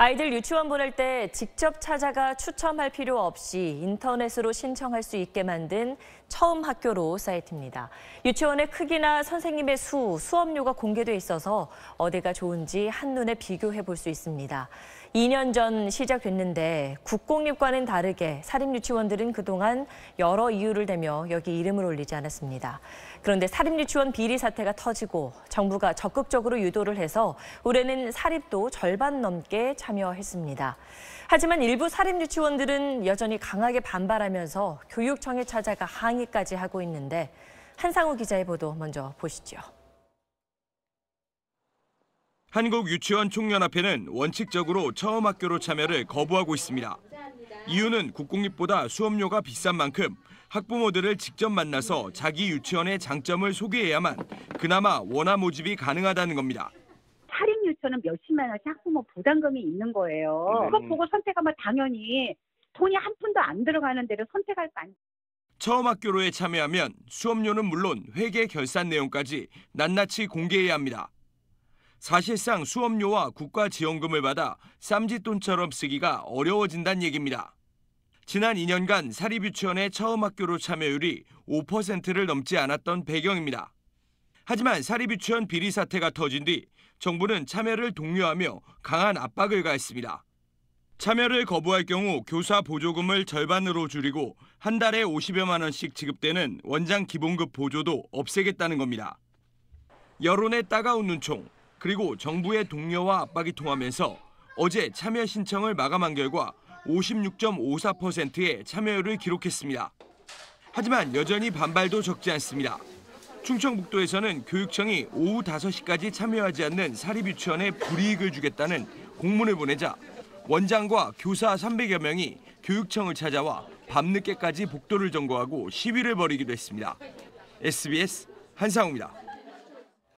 아이들 유치원 보낼 때 직접 찾아가 추첨할 필요 없이 인터넷으로 신청할 수 있게 만든 처음 학교로 사이트입니다. 유치원의 크기나 선생님의 수, 수업료가 공개돼 있어서 어디가 좋은지 한눈에 비교해 볼 수 있습니다. 2년 전 시작됐는데 국공립과는 다르게 사립유치원들은 그동안 여러 이유를 대며 여기 이름을 올리지 않았습니다. 그런데 사립유치원 비리 사태가 터지고 정부가 적극적으로 유도를 해서 올해는 사립도 절반 넘게 참여했습니다. 하지만 일부 사립유치원들은 여전히 강하게 반발하면서 교육청에 찾아가 항의까지 하고 있는데 한상우 기자의 보도 먼저 보시죠. 한국유치원총연합회는 원칙적으로 처음 학교로 참여를 거부하고 있습니다. 이유는 국공립보다 수업료가 비싼 만큼 학부모들을 직접 만나서 자기 유치원의 장점을 소개해야만 그나마 원화 모집이 가능하다는 겁니다. 사립 유치원은 몇십만 원씩 학부모 부담금이 있는 거예요. 음. 그거 보고 선택하면 당연히 돈이 한 푼도 안 들어가는 데를 선택할 거 아니에요. 처음 학교로에 참여하면 수업료는 물론 회계 결산 내용까지 낱낱이 공개해야 합니다. 사실상 수업료와 국가지원금을 받아 쌈짓돈처럼 쓰기가 어려워진다는 얘기입니다. 지난 2년간 사립유치원의 처음 학교로 참여율이 5%를 넘지 않았던 배경입니다. 하지만 사립유치원 비리 사태가 터진 뒤 정부는 참여를 독려하며 강한 압박을 가했습니다. 참여를 거부할 경우 교사 보조금을 절반으로 줄이고 한 달에 50여만 원씩 지급되는 원장 기본급 보조도 없애겠다는 겁니다. 여론의 따가운 눈총, 그리고 정부의 독려와 압박이 통하면서 어제 참여 신청을 마감한 결과 56.54%의 참여율을 기록했습니다. 하지만 여전히 반발도 적지 않습니다. 충청북도에서는 교육청이 오후 5시까지 참여하지 않는 사립유치원에 불이익을 주겠다는 공문을 보내자 원장과 교사 300여 명이 교육청을 찾아와 밤늦게까지 복도를 점거하고 시위를 벌이기도 했습니다. SBS 한상우입니다.